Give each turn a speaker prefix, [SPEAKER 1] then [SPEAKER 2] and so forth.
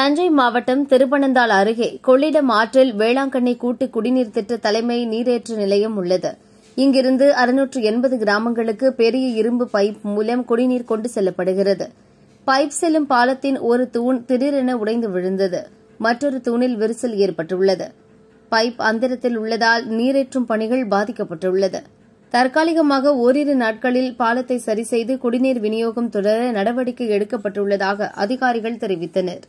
[SPEAKER 1] தஞ்சை மாவட்டம் திருப்பனந்தாள் அருகே கொள்ளிடம் ஆற்றில் வேளாங்கண்ணி கூட்டு குடிநீர் திட்ட தலைமை நீரேற்று நிலையம் உள்ளது இங்கிருந்து அறுநூற்று எண்பது கிராமங்களுக்கு பெரிய இரும்பு பைப் மூலம் குடிநீர் கொண்டு செல்லப்படுகிறது பைப் செல்லும் பாலத்தின் ஒரு தூண் திடீரென உடைந்து விழுந்தது மற்றொரு தூணில் விரிசல் ஏற்பட்டுள்ளது பைப் அந்தரத்தில் உள்ளதால் நீரேற்றும் பணிகள் பாதிக்கப்பட்டுள்ளது தற்காலிகமாக ஓரிரு நாட்களில் பாலத்தை சரிசெய்து குடிநீர் விநியோகம் தொடர நடவடிக்கை எடுக்கப்பட்டுள்ளதாக அதிகாரிகள் தெரிவித்தனா்